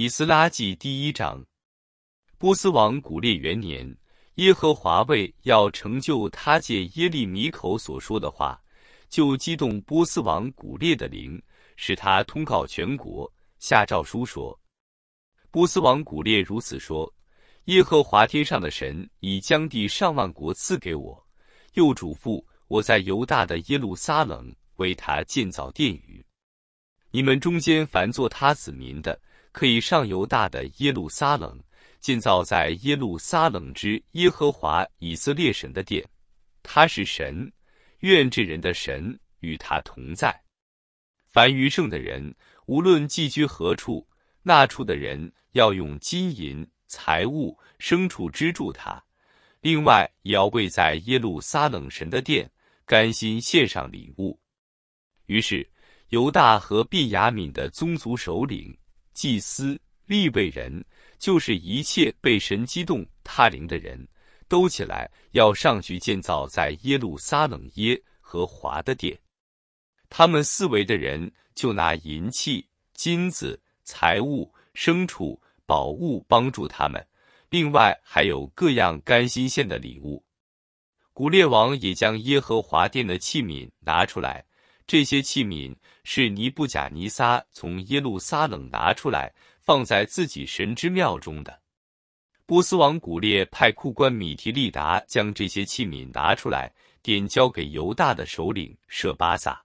以斯拉记第一章，波斯王古列元年，耶和华为要成就他借耶利米口所说的话，就激动波斯王古列的灵，使他通告全国，下诏书说：波斯王古列如此说：耶和华天上的神已将地上万国赐给我，又嘱咐我在犹大的耶路撒冷为他建造殿宇。你们中间凡做他子民的。可以上犹大的耶路撒冷建造在耶路撒冷之耶和华以色列神的殿，他是神，愿这人的神与他同在。凡余剩的人，无论寄居何处，那处的人要用金银财物、牲畜资助他，另外也要为在耶路撒冷神的殿甘心献上礼物。于是犹大和毕雅敏的宗族首领。祭司立位人，就是一切被神激动他灵的人，都起来要上去建造在耶路撒冷耶和华的殿。他们四围的人就拿银器、金子、财物、牲畜、宝物帮助他们。另外还有各样甘心献的礼物。古列王也将耶和华殿的器皿拿出来，这些器皿。是尼布甲尼撒从耶路撒冷拿出来，放在自己神之庙中的。波斯王古列派库官米提利达将这些器皿拿出来，点交给犹大的首领舍巴萨。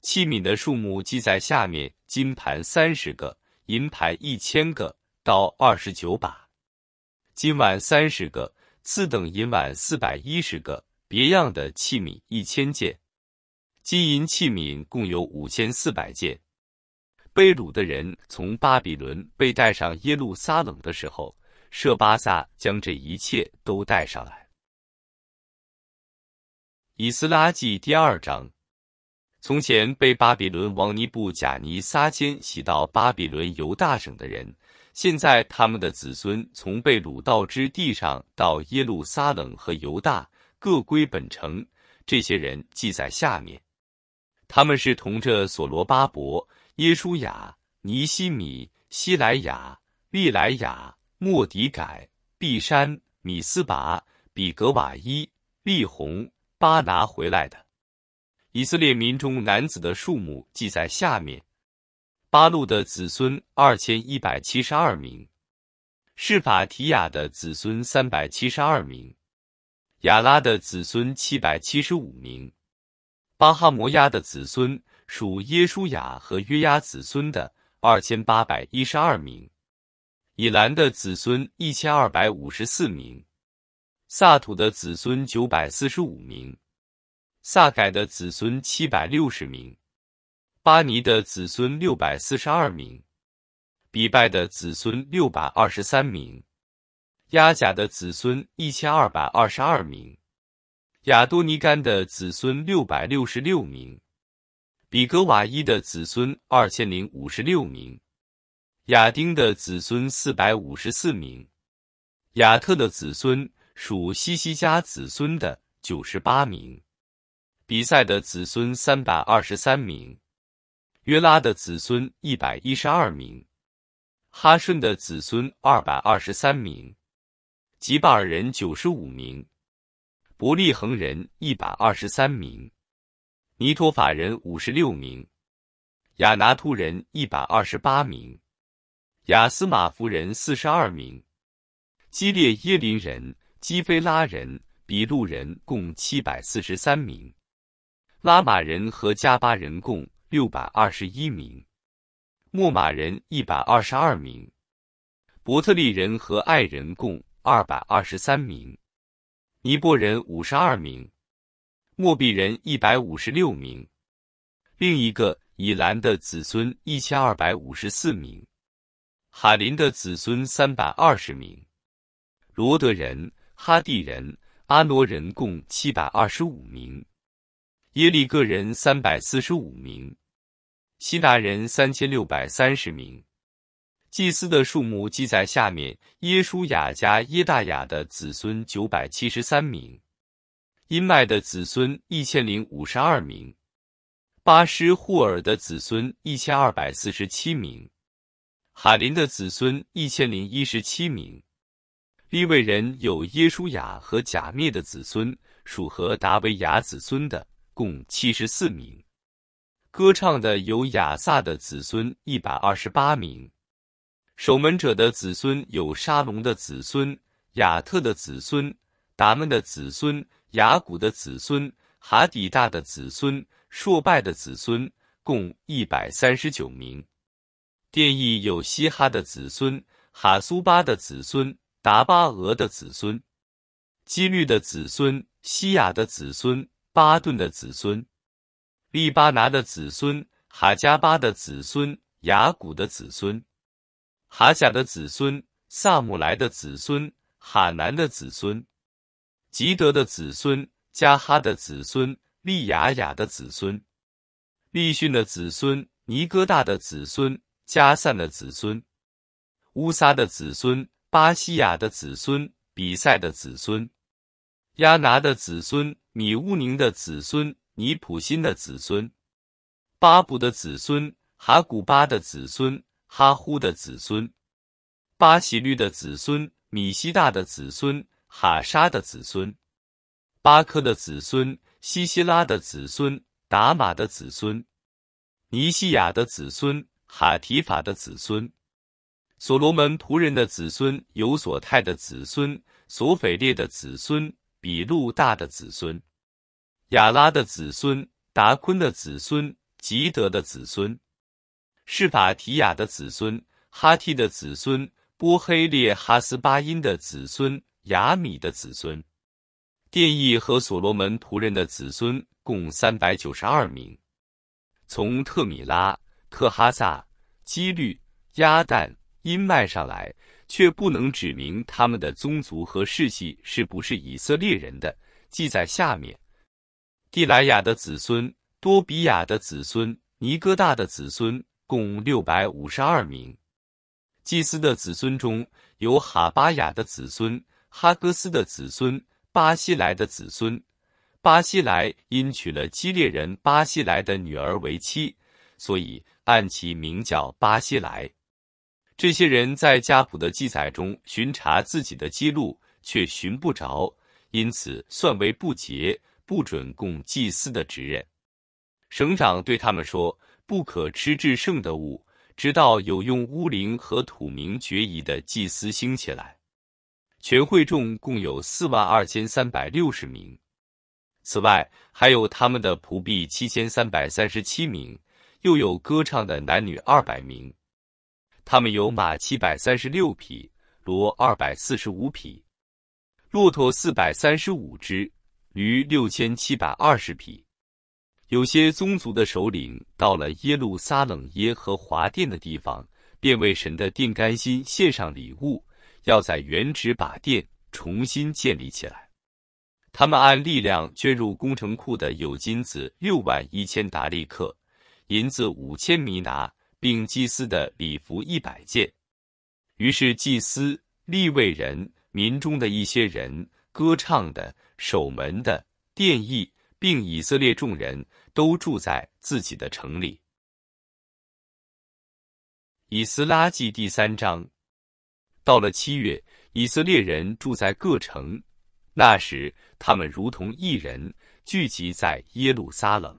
器皿的数目记在下面：金盘三十个，银盘一千个，到二十九把，金碗三十个，次等银碗四百一十个，别样的器皿一千件。金银器皿共有五千四百件。被掳的人从巴比伦被带上耶路撒冷的时候，设巴萨将这一切都带上来。以斯拉记第二章：从前被巴比伦王尼布贾尼撒迁徙到巴比伦犹大省的人，现在他们的子孙从被掳到之地上到耶路撒冷和犹大各归本城，这些人记在下面。他们是同着索罗巴伯、耶舒雅、尼西米、西莱雅、利莱雅、莫迪改、毕山、米斯拔、比格瓦伊、利红、巴拿回来的。以色列民中男子的数目记在下面：巴路的子孙二千一百七十二名，是法提雅的子孙三百七十二名，亚拉的子孙七百七十五名。巴哈摩亚的子孙属耶舒雅和约亚子孙的二千八百一十二名，以兰的子孙一千二百五十四名，萨土的子孙九百四十五名，萨改的子孙七百六十名，巴尼的子孙六百四十二名，比拜的子孙六百二十三名，亚甲的子孙一千二百二十二名。亚多尼干的子孙六百六十六名，比格瓦伊的子孙二千零五十六名，亚丁的子孙四百五十四名，亚特的子孙属西西家子孙的九十八名，比塞的子孙三百二十三名，约拉的子孙一百一十二名，哈顺的子孙二百二十三名，吉巴尔人九十五名。伯利恒人一百二十三名，尼托法人五十六名，亚拿突人一百二十八名，亚斯马夫人四十二名，基列耶林人、基菲拉人、比路人共七百四十三名，拉玛人和加巴人共六百二十一名，莫马人一百二十二名，伯特利人和爱人共二百二十三名。尼泊人五十二名，莫比人一百五十六名，另一个以兰的子孙一千二百五十四名，海林的子孙三百二十名，罗德人、哈蒂人、阿挪人共七百二十五名，耶利各人三百四十五名，希达人三千六百三十名。祭司的数目记在下面：耶舒雅加耶大雅的子孙九百七十三名，因麦的子孙一千零五十二名，巴师户尔的子孙一千二百四十七名，海林的子孙一千零一十七名。立位人有耶舒雅和贾灭的子孙，属和达维雅子孙的共七十四名。歌唱的有雅撒的子孙一百二十八名。守门者的子孙有沙龙的子孙、亚特的子孙、达门的子孙、雅古的子孙、哈底大的子孙、硕拜的子孙，共一百三十九名。殿役有西哈的子孙、哈苏巴的子孙、达巴俄的子孙、基律的子孙、西雅的子孙、巴顿的子孙、利巴拿的子孙、哈加巴的子孙、雅古的子孙。哈贾的子孙，萨姆莱的子孙，哈南的子孙，吉德的子孙，加哈的子孙，利雅雅的子孙，利逊的子孙，尼哥大的子孙，加散的子孙，乌撒的子孙，巴西亚的子孙，比赛的子孙，亚拿的子孙，米乌宁的子孙，尼普辛的子孙，巴卜的子孙，哈古巴的子孙。哈呼的子孙，巴喜律的子孙，米希大的子孙，哈沙的子孙，巴克的子孙，西希拉的子孙，达马的子孙，尼西亚的子孙，哈提法的子孙，所罗门仆人的子孙，犹所泰的子孙，索斐列的子孙，比路大的子孙，雅拉的子孙，达昆的子孙，吉德的子孙。是法提亚的子孙，哈梯的子孙，波黑列哈斯巴因的子孙，雅米的子孙，电意和所罗门仆人的子孙共三百九十二名。从特米拉、特哈萨、基律、亚旦、阴脉上来，却不能指明他们的宗族和世系是不是以色列人的。记载下面：蒂莱亚的子孙，多比亚的子孙，尼哥大的子孙。共六百五十二名祭司的子孙中有哈巴雅的子孙、哈哥斯的子孙、巴西来的子孙。巴西莱因娶了基列人巴西莱的女儿为妻，所以按其名叫巴西莱。这些人在家谱的记载中巡查自己的记录，却寻不着，因此算为不洁，不准供祭司的职任。省长对他们说。不可吃至胜的物，直到有用巫灵和土名决疑的祭司兴起来。全会众共有四万二千三百六十名，此外还有他们的仆婢七千三百三十七名，又有歌唱的男女二百名。他们有马七百三十六匹，骡二百四十五匹，骆驼四百三十五只，驴六千七百二十匹。有些宗族的首领到了耶路撒冷耶和华殿的地方，便为神的定甘心献上礼物，要在原址把殿重新建立起来。他们按力量捐入工程库的有金子六万一千达利克，银子五千米拿，并祭司的礼服一百件。于是祭司、立位人、民中的一些人、歌唱的、守门的、殿役，并以色列众人。都住在自己的城里。以斯拉记第三章，到了七月，以色列人住在各城，那时他们如同一人聚集在耶路撒冷。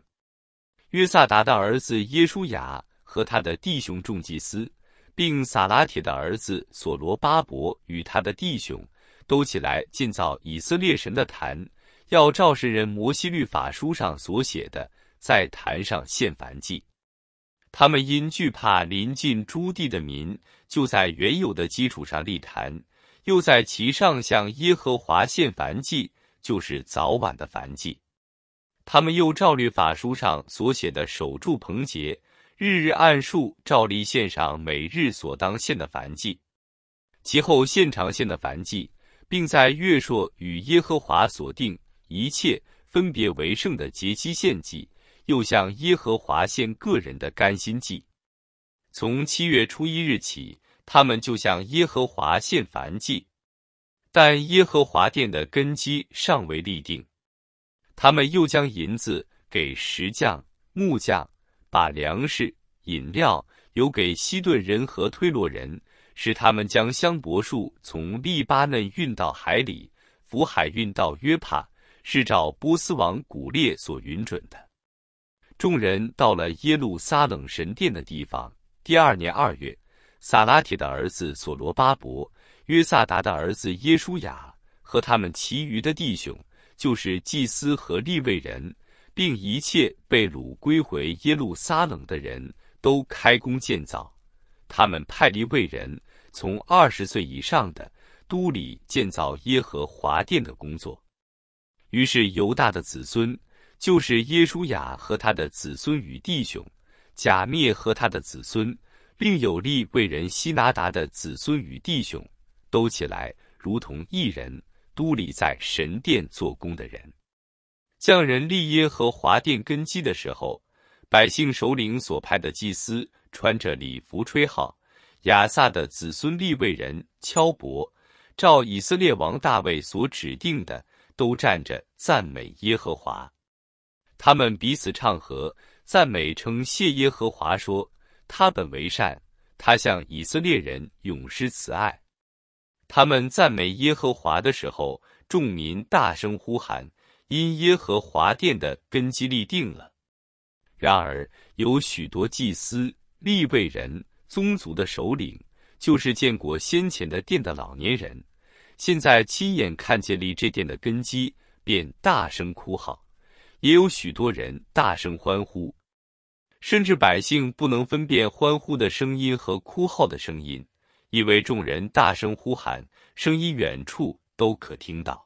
约萨达的儿子耶舒雅和他的弟兄众祭司，并撒拉铁的儿子索罗巴伯与他的弟兄都起来建造以色列神的坛，要照世人摩西律法书上所写的。在坛上献燔祭，他们因惧怕临近朱棣的民，就在原有的基础上立坛，又在其上向耶和华献燔祭，就是早晚的燔祭。他们又照律法书上所写的，守住棚节，日日按数照例献上每日所当献的燔祭，其后献长献的燔祭，并在月朔与耶和华所定一切分别为圣的节期献祭。又向耶和华献个人的甘心祭。从七月初一日起，他们就向耶和华献燔祭。但耶和华殿的根基尚未立定，他们又将银子给石匠、木匠，把粮食、饮料留给西顿人和推罗人，使他们将香柏树从利巴嫩运到海里，福海运到约帕，是照波斯王古列所允准的。众人到了耶路撒冷神殿的地方。第二年二月，撒拉铁的儿子索罗巴伯、约萨达的儿子耶舒雅和他们其余的弟兄，就是祭司和利未人，并一切被掳归回耶路撒冷的人都开工建造。他们派利未人从二十岁以上的都里建造耶和华殿的工作。于是犹大的子孙。就是耶稣雅和他的子孙与弟兄，贾灭和他的子孙，另有利为人希拿达的子孙与弟兄，都起来如同一人，都里在神殿做工的人。匠人立耶和华殿根基的时候，百姓首领所派的祭司穿着礼服吹号，亚撒的子孙立为人敲钹，照以色列王大卫所指定的，都站着赞美耶和华。他们彼此唱和，赞美称谢耶和华，说他本为善，他向以色列人永施慈爱。他们赞美耶和华的时候，众民大声呼喊，因耶和华殿的根基立定了。然而，有许多祭司、立卫人、宗族的首领，就是见过先前的殿的老年人，现在亲眼看见立这殿的根基，便大声哭号。也有许多人大声欢呼，甚至百姓不能分辨欢呼的声音和哭号的声音，因为众人大声呼喊，声音远处都可听到。